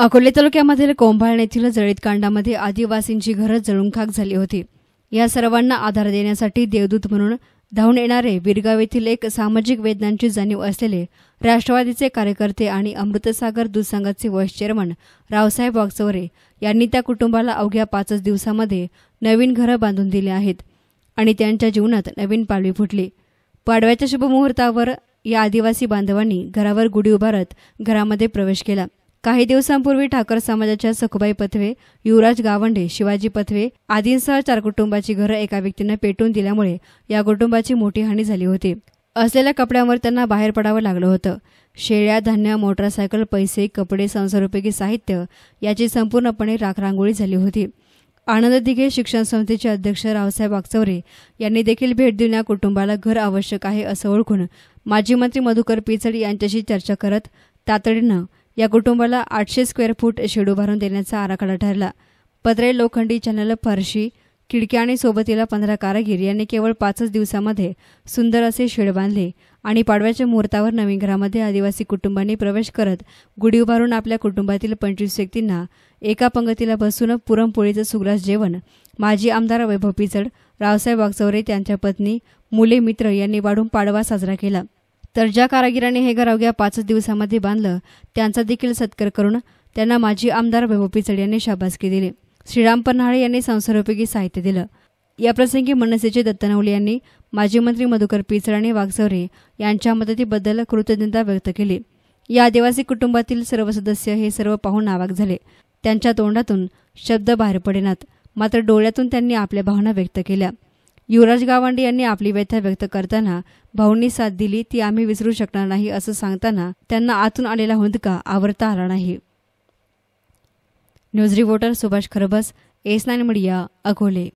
अकोले तालुक्यामधील कोंभाळण येथील जळीतकांडामध्ये आदिवासींची घरं जळून खाक झाली होती या सर्वांना आधार देण्यासाठी देवदूत म्हणून धावून येणारे बिरगाव येथील एक सामाजिक वेदनांची जाणीव असलेले राष्ट्रवादीचे कार्यकर्ते आणि अमृतसागर दूध संघाचे व्हाईस चेअरमन रावसाहेब वागचवरे यांनी त्या कुटुंबाला अवघ्या पाचच दिवसांमध्ये नवीन घरं बांधून दिली आहेत आणि त्यांच्या जीवनात नवीन पालवी फुटली पाडव्याच्या शुभमुहूर्तावर या आदिवासी बांधवांनी घरावर गुढी उभारत घरामध्ये प्रवेश केला काही दिवसांपूर्वी ठाकर समाजाच्या सखुबाई पथवे युवराज गावंडे शिवाजी पथवे आदींसह चार कुटुंबाची घरं एका व्यक्तीनं पेटून दिल्यामुळे या कुटुंबाची मोठी हानी झाली होती असलेल्या कपड्यांवर त्यांना बाहेर पडावं लागलं होतं शेळ्या धान्य मोटरसायकल पैसे कपडे संसारोपयोगी साहित्य याची संपूर्णपणे राखरांगोळी झाली होती आनंद दिघे शिक्षण संस्थेचे अध्यक्ष रावसाहेब वागचौरे यांनी देखील भेट देऊन या कुटुंबाला घर आवश्यक आहे असं ओळखून माजी मंत्री मधुकर पिचड यांच्याशी चर्चा करत तातडीनं या कुटुंबाला आठशे स्क्वेअर फूट शेड उभारून देण्याचा आराखडा ठरला पत्रे लोखंडी चॅनल फरशी खिडक्या आणि सोबतीला पंधरा कारागीर यांनी केवळ पाचच दिवसामध्ये सुंदर असे शेड बांधले आणि पाडव्याच्या मुहूर्तावर नवीन घरामध्ये आदिवासी कुटुंबांनी प्रवेश करत गुढी उभारून आपल्या कुटुंबातील पंचवीस व्यक्तींना एका पंगतीला बसून पुरणपोळीचं सुग्रास जेवण माजी आमदार वैभव पिचड रावसाहेब वागचौरे त्यांच्या पत्नी मुले मित्र यांनी वाढून पाडवा साजरा केला तर ज्या कारागिरांनी हे घर अवघ्या पाचच दिवसामध्ये बांधलं त्यांचा देखील सत्कार करून त्यांना माजी आमदार वैभव पिचड यांनी शाबासकी दिली श्रीराम पन्हाळे यांनी संसारोपयोगी साहित्य दिलं याप्रसंगी मनसेचे दत्तनवले यांनी माजी मंत्री मधुकर पिचड आणि वाघचौरे यांच्या मदतीबद्दल कृतज्ञता व्यक्त केली या आदिवासी कुटुंबातील सर्व सदस्य हे सर्व पाहून नावाक झाले त्यांच्या तोंडातून शब्द बाहेर पडेनात मात्र डोळ्यातून त्यांनी आपल्या भावना व्यक्त केल्या युवराज गावंडे यांनी आपली व्यथा व्यक्त करताना भाऊंनी साथ दिली ती आम्ही विसरू शकणार नाही असं सांगताना त्यांना आतून आलेला हुंदका आवरता आला नाही news reporter Subhash Kharbas S nine media Akole